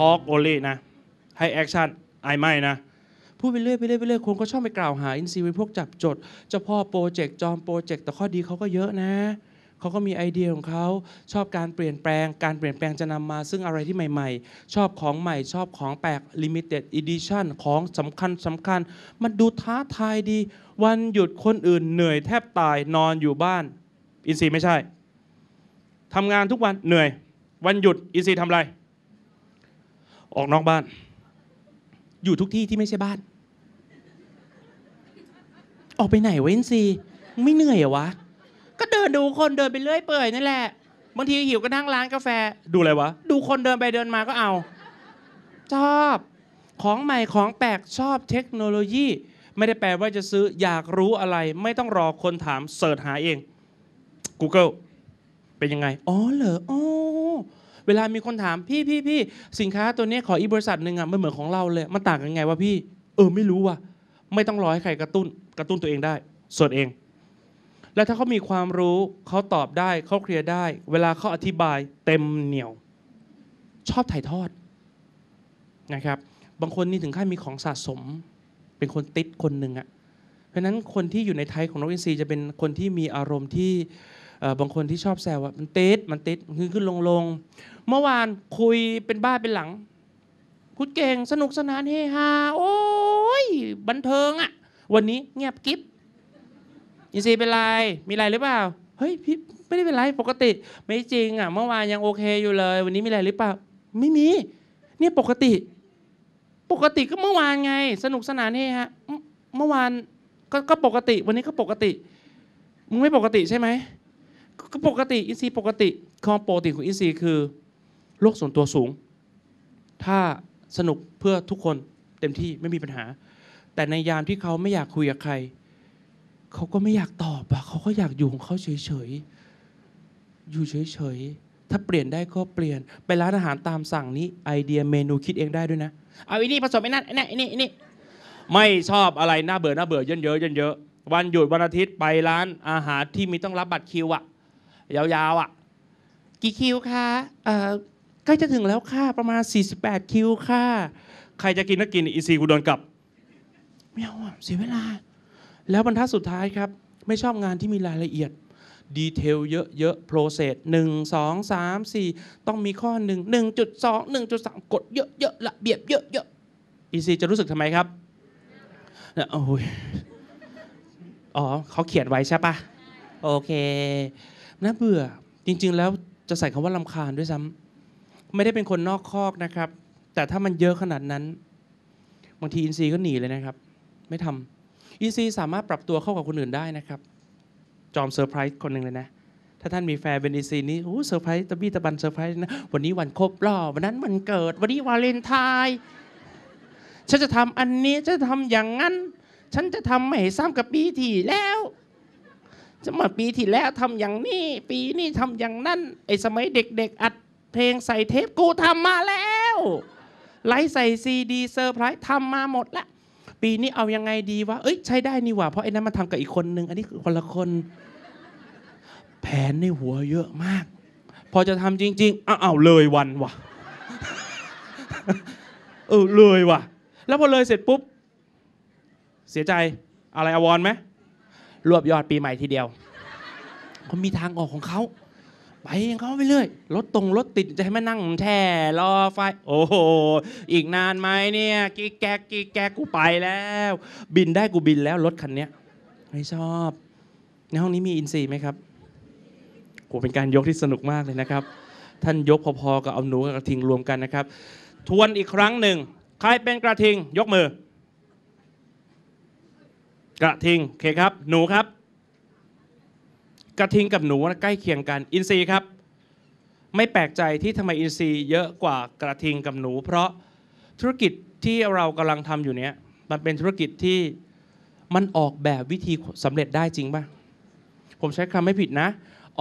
talk only นะ ให้ action ไอไม่นะพูดไปเรื่อยไปเรื่อยไปเรื่อยคนก็ชอบไปกล่าวหาอินซีเป็นพวกจับจดเจ้าพ่อโปรเจกต์ จอมโปรเจกต์แต่ข้อดีเขาก็เยอะนะ เขาก็มีไอเดียของเขาชอบการเปลี่ยนแปลงการเปลี่ยนแปลงจะนำมาซึ่งอะไรที่ใหม่ๆ ชอบของใหม่ชอบของแปลก limited edition ของสำคัญสำคัญมันดูท้าทายดี วันหยุดคนอื่นเหนื่อยแทบตายนอนอยู่บ้านอินซีไม่ใช่ ทำงานทุกวันเหนื่อยวันหยุดอินซีทำอะไรออกนอกบ้าน อยู่ทุกที่ที่ไม่ใช่บ้าน ออกไปไหนเว้นซี ไม่เหนื่อยเหรอวะ ก็เดินดูคนเดินไปเรื่อยเปื่อยนั่นแหละบางทีหิวก็นั่งร้านกาแฟ ดูอะไรวะ ดูคนเดินไปเดินมาก็เอา ชอบ ของใหม่ของแปลกชอบเทคโนโลยี ไม่ได้แปลว่าจะซื้ออยากรู้อะไร ไม่ต้องรอคนถาม เสิร์ชหาเอง Google เป็นยังไง อ๋อเหรออ๋อเวลามีคนถามพี่พี่พี่สินค้าตัวนี้ขออีบริษัทหนึ่งอ่ะมันเหมือนของเราเลยมันต่างกันไงวะพี่ เออไม่รู้ว่ะไม่ต้องรอให้ใครกระตุ้น กระตุ้นตัวเองได้ ส่วนเอง แล้วถ้าเขามีความรู้เขาตอบได้เขาเคลียร์ได้ เวลาเขาอธิบายเต็มเหนียว ชอบถ่ายทอดนะครับ บางคนนี่ถึงขั้นมีของสะสม เป็นคนติดคนหนึ่งอะเพราะนั้นคนที่อยู่ในไทยของนกอินทรีจะเป็นคนที่มีอารมณ์ที่บางคนที่ชอบแซวว่ามันติดมันติดขึ้นขึ้นลงลงเมื่อวานคุยเป็นบ้าเป็นหลังพูดเก่งสนุกสนานเฮฮาโอ้ยบันเทิงอะวันนี้เงียบกิ๊บินซีเป็นไรมีไรหรือเปล่า เฮ้ยพี่ไม่ได้เป็นไร ปกติ ไม่จริง อ่ะ เมื่อวานยังโอเคอยู่เลย วันนี้มีอะไรหรือเปล่า ไม่มี เนี่ยปกติ ปกติก็เมื่อวานไง สนุกสนานเฮฮะ เมื่อวานก็ปกติ วันนี้ก็ปกติมึงไม่ปกติ ใช่ไหมก็ปกติอินทรีย์ปกติความปกติของอินทรีย์คือโลกส่วนตัวสูง ถ้าสนุกเพื่อทุกคนเต็มที่ไม่มีปัญหา แต่ในยามที่เขาไม่อยากคุยกับใครเขาก็ไม่อยากตอบอะเขาก็อยากอยู่ของเขาเฉยๆอยู่เฉยๆถ้าเปลี่ยนได้ก็เปลี่ยนไปร้านอาหารตามสั่งนี้ไอเดียเมนูคิดเองได้ด้วยนะเอาอันนี้ผสมไอ้นั่นไอ้นี่ไอ้นี่ไอ้นี่ไม่ชอบอะไรน่าเบื่อน่าเบื่อเยอะเยอะเยเยอะวันหยุดวันอาทิตย์ไปร้านอาหารที่มีต้องรับบัตรคิวอะยาวๆอ่ะ กี่คิวคะเอ่อใกล้จะถึงแล้วค่ะ ประมาณ 48 คิวค่ะ ใครจะกินก็กินอีซีกูโดนกลับ ไม่เอาเสียเวลา แล้วบรรทัดสุดท้ายครับ ไม่ชอบงานที่มีรายละเอียด ดีเทลเยอะ ๆ โปรเซสหนึ่งสองสามสี่ต้องมีข้อหนึ่งหนึ่งจุดสองหนึ่งจุดสามกดเยอะๆละเบียบเยอะๆอีซีจะรู้สึกทำไมครับเนี่ยโอ้ยอ๋อเขาเขียนไว้ใช่ปะโอเคน่าเบื่อจริงๆแล้วจะใส่คำว่าลาคาญด้วยซ้ำ ไม่ได้เป็นคนนอกคอกนะครับ แต่ถ้ามันเยอะขนาดนั้น บางทีอินซีก็หนีเลยนะครับ ไม่ทำอินซีสามารถปรับตัวเข้ากับคนอื่นได้นะครับ จอมเซอร์ไพรส์คนหนึ่งเลยนะ ถ้าท่านมีแฟนเป็นอินซีนี้โอ้เซอร์ไพรส์ตะบี้ตะบันเซอร์ไพรส์นะวันนี้วันครบรอบวันนั้นวันเกิดวันนี้วาเลนไทน์ฉันจะทำอันนี้จะทำอย่างนั้น ฉันจะทำหม่ซ้ำกับปีที่แล้วจะมาปีที่แล้วทำอย่างนี้ปีนี้ทำอย่างนั้นไอ้สมัยเด็กๆ อัดเพลงใส่เทปกูทำมาแล้วไลฟ์ใส่ซีดีเซอร์ไพรส์ทำมาหมดละปีนี้เอายังไงดีวะเอ้ยใช้ได้นี่หว่า เพราะไอ้นั้นมาทำกับอีกคนนึงอันนี้คนละคน แผนในหัวเยอะมาก พอจะทำจริงๆอ้าวเลยวันวะเออเลยว่ะ แล้วพอเลยเสร็จปุ๊บ เสียใจ อะไรอววรไหมรวบยอดปีใหม่ทีเดียวเขามีทางออกของเขา ไปเขาไปเรื่อยรถตรงรถติดจะให้มานั่งแช่รอไฟ โอ้โหอีกนานไหมเนี่ยกี๊กแกกี๊กแกกูไปแล้ว บินได้กูบินแล้วรถคันเนี้ยไม่ชอบในห้องนี้มีอินซีไหมครับกูเป็นการยกที่สนุกมากเลยนะครับ ท่านยกพอๆกับเอาหนูกับกระทิงรวมกันนะครับ ทวนอีกครั้งหนึ่งใครเป็นกระทิงยกมือกระทิงโอเคครับ หนูครับ กระทิงกับหนูใกล้เคียงกันอินทรีย์ครับ ไม่แปลกใจที่ทำไมอินทรีย์เยอะกว่ากระทิงกับหนู เพราะธุรกิจที่เรากำลังทำอยู่เนี้ยมันเป็นธุรกิจที่มันออกแบบวิธีสำเร็จได้จริงป่ะผมใช้คำไม่ผิดนะ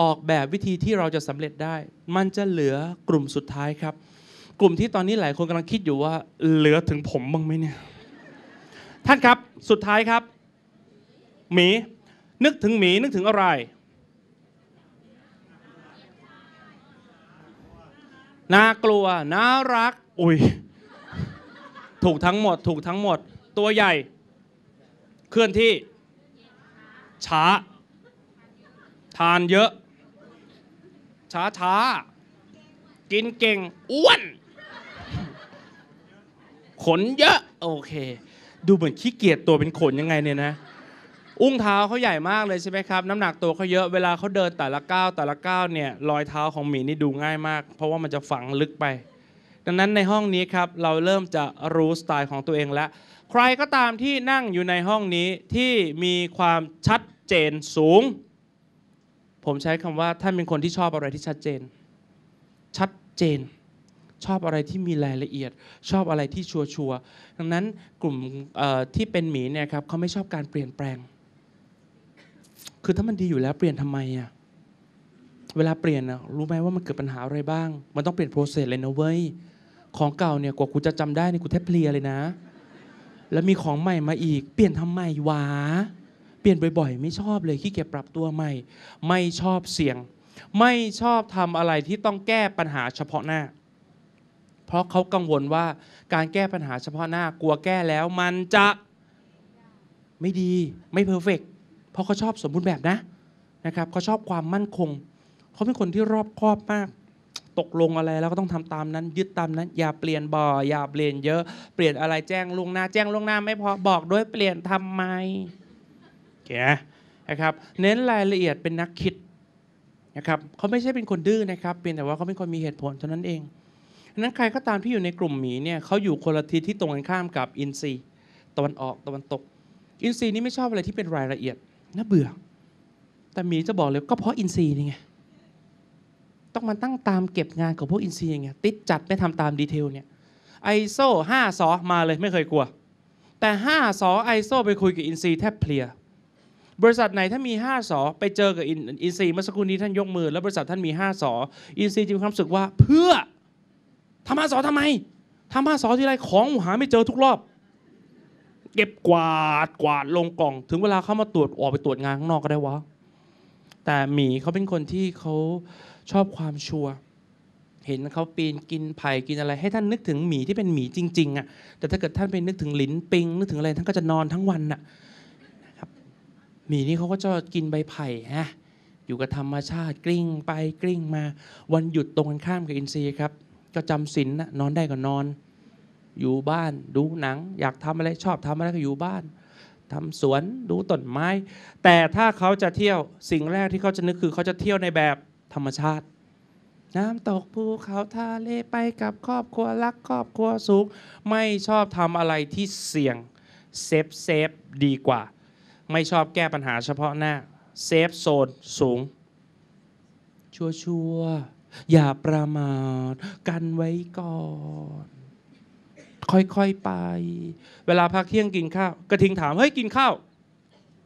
ออกแบบวิธีที่เราจะสำเร็จได้ มันจะเหลือกลุ่มสุดท้ายครับ กลุ่มที่ตอนนี้หลายคนกำลังคิดอยู่ว่าเหลือถึงผมบ้างไหมเนี่ยท่านครับสุดท้ายครับหมี นึกถึงหมี นึกถึงอะไรน่ากลัวน่ารัก อุ้ยถูกทั้งหมด ถูกทั้งหมดตัวใหญ่ เคลื่อนที่ ช้า ทานเยอะ ช้าช้ากินเก่งอ้วน ขนเยอะ โอเค ดูเหมือนขี้เกียจตัวเป็นขนยังไงเนี่ยนะอุ้งเท้าเขาใหญ่มากเลยใช่ไหมครับน้ำหนักตัวเขาเยอะเวลาเขาเดินแต่ละก้าวแต่ละก้าวเนี่ยรอยเท้าของหมีนี่ดูง่ายมากเพราะว่ามันจะฝังลึกไป ดังนั้นในห้องนี้ครับเราเริ่มจะรู้สไตล์ของตัวเองแล้วใครก็ตามที่นั่งอยู่ในห้องนี้ที่มีความชัดเจนสูง ผมใช้คำว่าท่านเป็นคนที่ชอบอะไรที่ชัดเจน ชัดเจนชอบอะไรที่มีรายละเอียดชอบอะไรที่ชัวชัวดังนั้นกลุ่มที่เป็นหมีเนี่ยครับเขาไม่ชอบการเปลี่ยนแปลงคือถ้ามันดีอยู่แล้วเปลี่ยนทำไมอ่ะเวลาเปลี่ยนอะรู้ไหมว่ามันเกิดปัญหาอะไรบ้าง มันต้องเปลี่ยนโปรเซสเลยนะเว้ยของเก่าเนี่ยกว่ากูจะจำได้นี่กูแทบเพลียเลยนะ แล้วมีของใหม่มาอีก เปลี่ยนทำไมวะเปลี่ยนบ่อย ๆ ไม่ชอบเลยขี้เกียจปรับตัวใหม่ ไม่ชอบเสี่ยง ไม่ชอบทำอะไรที่ต้องแก้ปัญหาเฉพาะหน้าเพราะเขากังวลว่าการแก้ปัญหาเฉพาะหน้า กลัวแก้แล้วมันจะ ไม่ดีไม่เพอร์เฟกต์เพราะเขาชอบสมบูรณ์แบบนะนะครับเขาชอบความมั่นคงเขาเป็นคนที่รอบคอบมาก ตกลงอะไรแล้วก็ต้องทำตามนั้น ยึดตามนั้น อย่าเปลี่ยนบ่ออย่าเปลี่ยนเยอะเปลี่ยนอะไรแจ้งลงหน้าแจ้งลงหน้าไม่พอบอกด้วยเปลี่ยนทำไมแกนะครับเน้นรายละเอียดเป็นนักคิดนะครับเขาไม่ใช่เป็นคนดื้อนะครับเป็นแต่ว่าเขาเป็นคนมีเหตุผลเท่านั้นเอง นั้นใครก็ตามที่อยู่ในกลุ่มหมีเนี่ยเขาอยู่คนละทิศที่ตรงกันข้ามกับอินทรีย์ตะวันออกตะวันตก อินทรีย์นี้ไม่ชอบอะไรที่เป็นรายละเอียดน่าเบื่อ แต่มีจะบอกเลยก็เพราะอินทรีย์นี่ไง ต้องมาตั้งตามเก็บงานของพวกอินทรีย์ไงติดจัดไม่ทำตามดีเทลเนี่ยไอโซห้าสอมาเลยไม่เคยกลัว แต่ห้าสอไอโซไปคุยกับอินทรีย์แทบเพลีย บริษัทไหน ถ้ามี 5 สอไปเจอกับอินซีเมื่อสักครู่นี้ท่านยกมือ แล้วบริษัทท่านมี 5 สออินซีจึมีความรู้สึกว่าเพื่อทำห้าสอทำไมทำห้าสอที่ไรของหาไม่เจอทุกรอบเก็บกวาดกวาดลงกล่องถึงเวลาเข้ามาตรวจออกไปตรวจงานข้างนอกก็ได้วะแต่หมีเขาเป็นคนที่เขาชอบความชัวเห็นเขาปีนกินไผ่กินอะไร ให้ท่านนึกถึงหมีที่เป็นหมีจริง ๆ อ่ะ แต่ถ้าเกิดท่านไปนึกถึงลิ้นปิงนึกถึงอะไรท่านก็จะนอนทั้งวันน่ะนะครับหมีนี่เขาก็จะกินใบไผ่ฮะอยู่กับธรรมชาติกลิ้งไปกลิ้งมา วันหยุดตรงกันข้ามกับอินทรีย์ครับ ก็จำศีลนนอนได้ก็นอนอยู่บ้านดูหนังอยากทำอะไรชอบทำอะไรก็อยู่บ้านทำสวนดูต้นไม้ แต่ถ้าเขาจะเที่ยวสิ่งแรกที่เขาจะนึกคือเขาจะเที่ยวในแบบธรรมชาติ น้ำตกภูเขาทะเลไปกับครอบครัวรักครอบครัวสูงไม่ชอบทำอะไรที่เสี่ยงเซฟเซฟดีกว่า ไม่ชอบแก้ปัญหาเฉพาะหน้าเซฟโซนสูงชัวชัวอย่าประมาทกันไว้ก่อนค่อยๆไป เวลาพักเที่ยงกินข้าวกระทิงถามเฮ้ยกินข้าว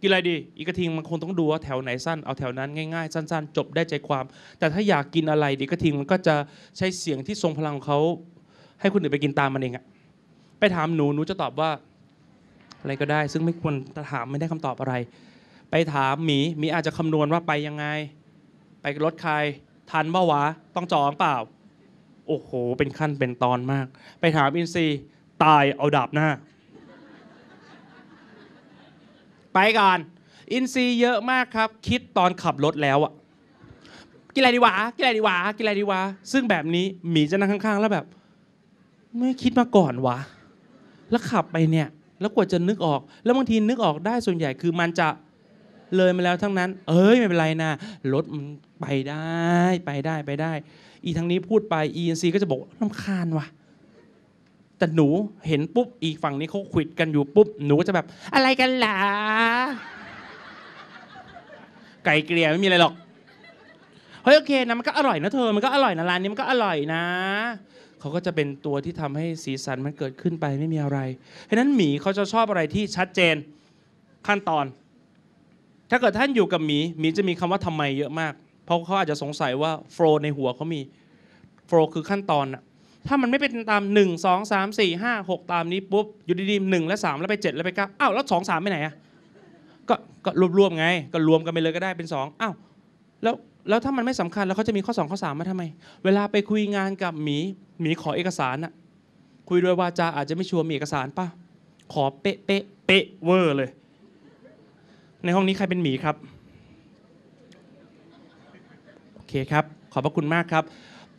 กินอะไรดี อีกระทิงมันคงต้องดูว่าแถวไหนสั้นเอาแถวนั้นง่ายๆ สั้น ๆจบได้ใจความ แต่ถ้าอยากกินอะไร ดีกระทิงมันก็จะใช้เสียงที่ทรงพลังของเขาให้คนอื่นไปกินตามมันเองอะไปถามหนูหนูจะตอบว่าอะไรก็ได้ ซึ่งไม่ควรถามไม่ได้คำตอบอะไร ไปถามหมีหมีอาจจะคำนวณว่าไปยังไง ไปรถใครทันบ้าวะ ต้องจองเปล่า โอ้โห เป็นขั้นเป็นตอนมาก ไปถามอินซีตายเอาดาบหน้าไปก่อนอินซีเยอะมากครับ คิดตอนขับรถแล้วอะกินอะไรดีวะกินอะไรดีวะกินอะไรดีวะซึ่งแบบนี้หมีจะนั่งข้างๆ แล้วแบบ ไม่คิดมาก่อนวะ แล้วขับไปเนี่ย แล้วกว่าจะนึกออก แล้วบางทีนึกออกได้ส่วนใหญ่คือมันจะเลยมาแล้วทั้งนั้น เอ้ยไม่เป็นไรนะ รถมันไปได้ไปได้ไปได้อีทางนี้พูดไปอีอนซีก็จะบอกลำคาญว่ะแต่หนูเห็นปุ๊บอีกฝั่งนี้เขาขิดกันอยู่ปุ๊บหนูจะแบบ อะไรกันล่ะไก่เกลี่ยไม่มีอะไรหรอกเฮ้ยโอเคนะมันก็อร่อยนะเธอมันก็อร่อยนะร้านนี้มันก็อร่อยนะเขาก็จะเป็นตัวที่ทำให้สีสันมันเกิดขึ้นไปไม่มีอะไร เพราะนั้นหมีเขาจะชอบอะไรที่ชัดเจนขั้นตอน ถ้าเกิดท่านอยู่กับหมีหมีจะมีคำว่าทำไมเยอะมาก เพราะเขาอาจจะสงสัยว่าโฟลในหัวเขามีโฟลคือขั้นตอนอะถ้ามันไม่เป็นตาม1 2 3 4 5 6ตามนี้ปุ๊บอยู่ดีๆหนึ่งและ3แล้วไป7แล้วไป9อ้าวแล้ว2 3ไปไหนอ่ะก็ก็รวมๆไง ก็รวมกันไปเลยก็ได้เป็น2อ้าวแล้วแล้วถ้ามันไม่สำคัญแล้วเขาจะมีข้อ2ข้อ3มาทำไม เวลาไปคุยงานกับหมีหมีขอเอกสารน่ะ คุยด้วยวาจาอาจจะไม่ชัวร์มีเอกสารป่ะขอเป๊ะเป๊ะเป๊ะเวอร์เลย ในห้องนี้ใครเป็นหมีครับโอเคครับ ขอบพระคุณมากครับ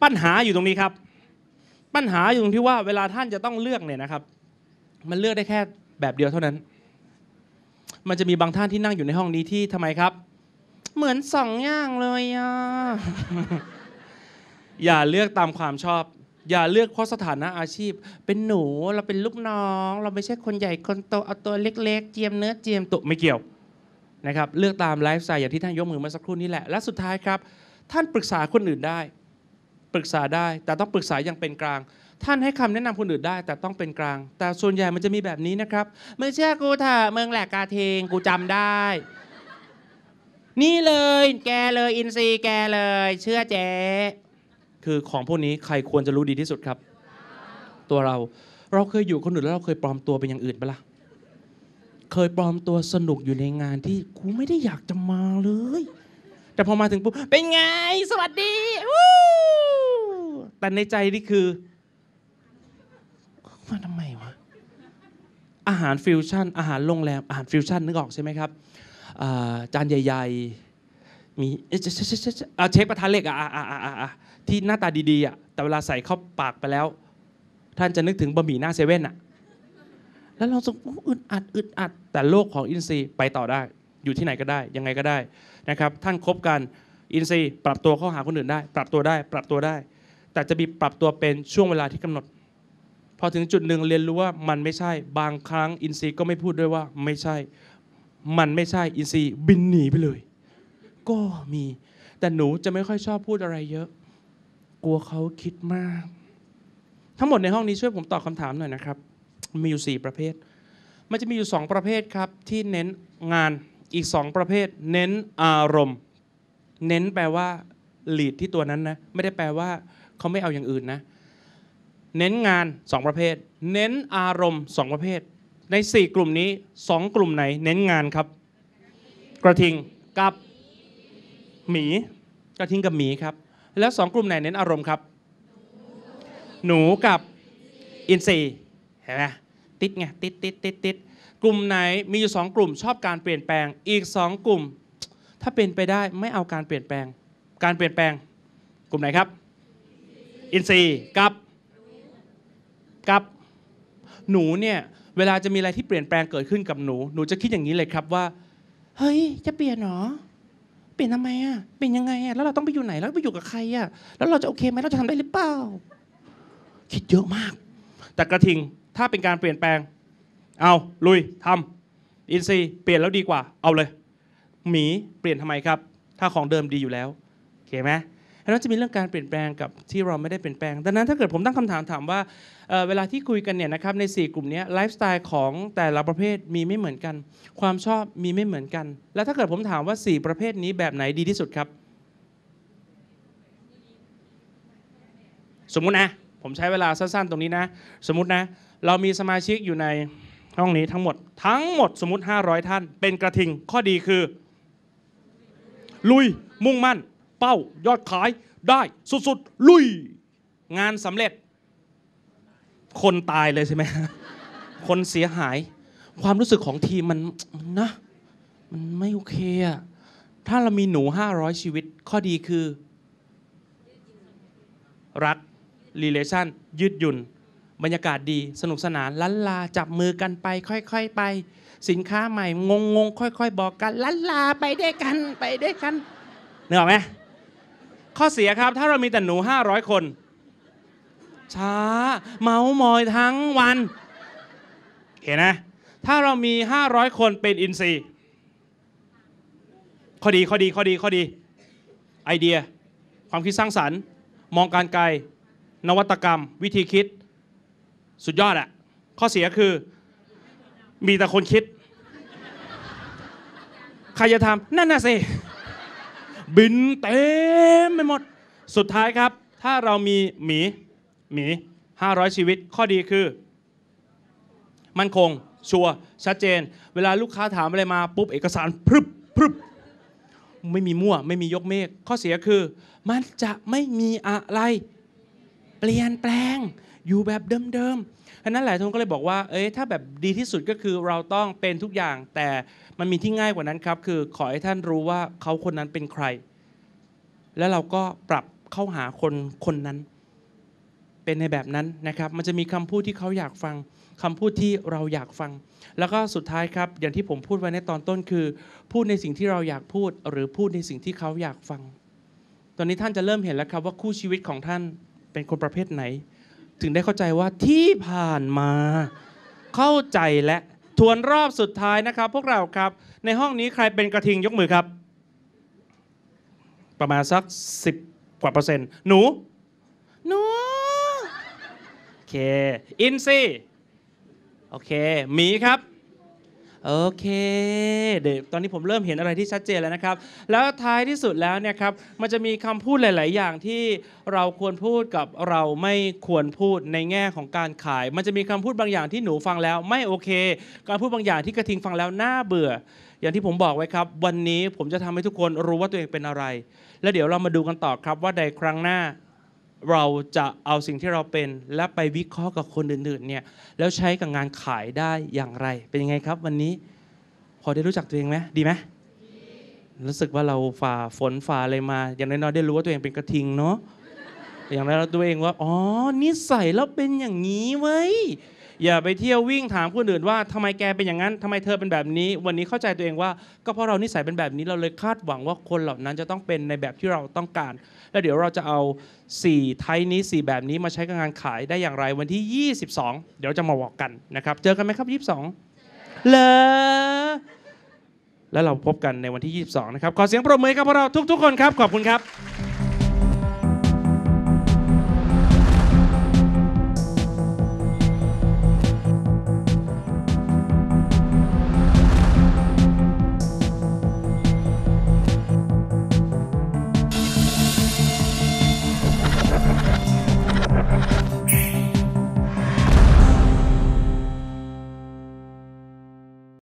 ปัญหาอยู่ตรงนี้ครับปัญหาอยู่ตรงที่ว่าเวลาท่านจะต้องเลือกเนี่ยนะครับ มันเลือกได้แค่แบบเดียวเท่านั้น มันจะมีบางท่านที่นั่งอยู่ในห้องนี้ที่ทำไมครับ เหมือนสองอย่างเลยอ่ะอย่าเลือกตามความชอบ อย่าเลือกเพราะสถานะอาชีพ เป็นหนูเราเป็นลูกน้อง เราไม่ใช่คนใหญ่คนโตเอาตัวเล็กๆเจียมเนื้อเจียมตุไม่เกี่ยวนะครับเลือกตามไลฟ์สไตล์อย่างที่ท่านยกมือเมื่อสักครู่นี้แหละและสุดท้ายครับท่านปรึกษาคนอื่นได้ปรึกษาได้ แต่ต้องปรึกษาอย่างเป็นกลาง ท่านให้คำแนะนำคนอื่นได้แต่ต้องเป็นกลาง แต่ส่วนใหญ่มันจะมีแบบนี้นะครับไม่เชื่อกูเถอะเมืองแหลกกาเทงกูจำได้ นี่เลยแกเลย อินซี แกเลย เชื่อเจ๊คือของพวกนี้ใครควรจะรู้ดีที่สุดครับ ตัวเรา เราเคยอยู่คนอื่นแล้วเราเคยปลอมตัวเป็นอย่างอื่นปละ่ะเคยปลอมตัวสนุกอยู่ในงานที่กูไม่ได้อยากจะมาเลยแต่พอมาถึงปุ๊บเป็นไงสวัสดีแต่ในใจนี่คือมาทำไมวะ อาหารฟิวชั่นอาหารโรงแรมอาหารฟิวชั่นนึกออกใช่ไหมครับ จานใหญ่ๆ มีเชฟประทนเล็กอะที่หน้าตาดีๆอะแต่เวลาใส่เข้าปากไปแล้ว ท่านจะนึกถึงบะหมี่หน้าเซเว่นอะแล้วเราจงอึดอัดอึดอัดแต่โลกของอินทรีย์ไปต่อได้อยู่ที่ไหนก็ได้ ยังไงก็ได้นะครับ ท่านคบกันอินทรีย์ปรับตัวเข้าหาคนอื่นได้ ปรับตัวได้ปรับตัวได้แต่จะมีปรับตัวเป็นช่วงเวลาที่กำหนด พอถึงจุดหนึ่งเรียนรู้ว่า มันไม่ใช่บางครั้งอินทรีย์ก็ไม่พูดด้วยว่าไม่ใช่ มันไม่ใช่อินทรีย์บินหนีไปเลย ก็มี แต่หนูจะไม่ค่อยชอบพูดอะไรเยอะ กลัวเขาคิดมาก ทั้งหมดในห้องนี้ช่วยผมตอบคาถามหน่อยนะครับมีอยู่ 4 ประเภทมันจะมีอยู่2ประเภทครับที่เน้นงานอีก 2 ประเภท เน้นอารมณ์ เน้นแปลว่าหลีดที่ตัวนั้นนะไม่ได้แปลว่าเขาไม่เอาอย่างอื่นนะเน้นงาน 2 ประเภท เน้นอารมณ์ 2 ประเภท ใน 4 กลุ่มนี้ 2 กลุ่มไหนเน้นงานครับ กระทิงกับ หมี กระทิงกับหมีครับ แล้ว 2 กลุ่มไหนเน้นอารมณ์ครับ หนูกับอินทรีเห็นไหมติดไงติดติดติดติดกลุ่มไหนมีอยู่สองกลุ่มชอบการเปลี่ยนแปลงอีกสองกลุ่มถ้าเป็นไปได้ไม่เอาการเปลี่ยนแปลง การเปลี่ยนแปลงกลุ่มไหนครับอินทรีย์กับกับหนูเนี่ย เวลาจะมีอะไรที่เปลี่ยนแปลงเกิดขึ้นกับหนู หนูจะคิดอย่างนี้เลยครับว่า เฮ้ย จะเปลี่ยนหรอเปลี่ยนทำไมอ่ะเปลี่ยนยังไงอ่ะแล้วเราต้องไปอยู่ไหนแล้วไปอยู่กับใครอ่ะแล้วเราจะโอเคไหมเราจะทำได้หรือเปล่าคิดเยอะมากแต่กระทิงถ้าเป็นการเปลี่ยนแปลง เอาลุยทำ อินซีเปลี่ยนแล้วดีกว่า เอาเลยหมีเปลี่ยนทำไมครับ ถ้าของเดิมดีอยู่แล้วโอเคไหมแล้วจะมีเรื่องการเปลี่ยนแปลงกับที่เราไม่ได้เปลี่ยนแปลง ดังนั้นถ้าเกิดผมตั้งคำถามถามว่าเวลาที่คุยกันเนี่ยนะครับใน 4 กลุ่มนี้ไลฟ์สไตล์ของแต่ละประเภทมีไม่เหมือนกัน ความชอบมีไม่เหมือนกัน แล้วถ้าเกิดผมถามว่า 4 ประเภทนี้แบบไหนดีที่สุดครับ สมมุตินะผมใช้เวลาสั้น ๆ ตรงนี้นะสมมุตินะเรามีสมาชิกอยู่ในห้องนี้ทั้งหมด ทั้งหมด สมมติ500 ท่าน เป็นกระทิงข้อดีคือ ลุยมุ่งมั่นเป้า ยอดขายได้สุดๆ ลุย งานสำเร็จ คนตายเลยใช่ไหมคนเสียหาย ความรู้สึกของทีม มันนะมันไม่โอเคอะถ้าเรามีหนู 500 ชีวิต ข้อดีคือ รัก รีเลชั่น ยืดหยุ่น บรรยากาศดีสนุกสนานลันลา จับมือกันไป ค่อย ๆ ไป สินค้าใหม่ งง ๆ ค่อย ๆ บอกกัน ลันลาไปด้วยกันไปด้วยกันเหนือไหมข้อเสียครับ ถ้าเรามีแต่หนู 500 คน ช้าเมามอยทั้งวัน เห็นนะ ถ้าเรามี 500 คนเป็นอินซีข้อดีข้อดีข้อดีข้อดี ไอเดียความคิดสร้างสรรค์มองการไกล นวัตกรรมวิธีคิด สุดยอดอะ ข้อเสียคือ มีแต่คนคิด ใครจะทำนั่นน่ะสิบินเต็มไปหมด สุดท้ายครับ ถ้าเรามีหมีหมี500 ชีวิต ข้อดีคือ มันคง ชัวชัดเจน เวลาลูกค้าถามอะไรมาปุ๊บ เอกสาร พรึบ พรึบ ไม่มีมั่ว ไม่มียกเมฆ ข้อเสียคือ มันจะไม่มีอะไร เปลี่ยนแปลง อยู่แบบเดิมๆเพราะนั้นหลายท่านก็เลยบอกว่าเอ้ยถ้าแบบดีที่สุดก็คือเราต้องเป็นทุกอย่างแต่มันมีที่ง่ายกว่านั้นครับคือขอให้ท่านรู้ว่าเขาคนนั้นเป็นใคร แล้วเราก็ปรับเข้าหาคนคนนั้น เป็นในแบบนั้นนะครับมันจะมีคำพูดที่เขาอยากฟัง คำพูดที่เราอยากฟัง แล้วก็สุดท้ายครับอย่างที่ผมพูดไว้ในตอนต้น คือ พูดในสิ่งที่เราอยากพูดหรือพูดในสิ่งที่เขาอยากฟัง ตอนนี้ท่านจะเริ่มเห็นแล้วครับ ว่าคู่ชีวิตของท่านเป็นคนประเภทไหนถึงได้เข้าใจว่าที่ผ่านมา เข้าใจและทวนรอบสุดท้ายนะครับ พวกเราครับ ในห้องนี้ใครเป็นกระทิงยกมือครับ ประมาณสัก 10 กว่าเปอร์เซ็นต์ หนู หนู โอเค อินซี่ โอเคหมีครับโอเค เดี๋ยวตอนนี้ผมเริ่มเห็นอะไรที่ชัดเจนแล้วนะครับ แล้วท้ายที่สุดแล้วเนี่ยครับ มันจะมีคำพูดหลาย ๆ อย่างที่เราควรพูดกับเราไม่ควรพูดในแง่ของการขาย มันจะมีคำพูดบางอย่างที่หนูฟังแล้วไม่โอเค การพูดบางอย่างที่กระทิงฟังแล้วน่าเบื่อ อย่างที่ผมบอกไว้ครับ วันนี้ผมจะทำให้ทุกคนรู้ว่าตัวเองเป็นอะไร แล้วเดี๋ยวเรามาดูกันต่อครับว่าใดครั้งหน้าเราจะเอาสิ่งที่เราเป็นและไปวิเคราะห์กับคนอื่นๆเนี่ยแล้วใช้กับงานขายได้อย่างไร เป็นยังไงครับวันนี้พอได้รู้จักตัวเองไหมดีไหม รู้สึกว่าเราฝ่าฝนฝ่าอะไรมาอย่างน้อยๆได้รู้ว่าตัวเองเป็นกระทิงเนาะอย่างน้อยเราตัวเองว่า อ๋อนิสัยเราเป็นอย่างนี้ไว้อย่าไปเที่ยววิ่งถามคนอื่นว่าทำไมแกเป็นอย่างนั้นทำไมเธอเป็นแบบนี้ วันนี้เข้าใจตัวเองว่า ก็เพราะเรานิสัยเป็นแบบนี้เราเลยคาดหวังว่าคนเหล่านั้นจะต้องเป็นในแบบที่เราต้องการ แล้วเดี๋ยวเราจะเอา 4 ไทายนี้ 4 แบบนี้มาใช้กับงานขายได้อย่างไรวันที่ 22 เดี๋ยวจะมาบอกกันนะครับ เจอกันไหมครับ 22เลยแล้วเราพบกันในวันที่ 22นะครับขอเสียงปรบมือกับพวกเราทุกๆคนครับขอบคุณครับ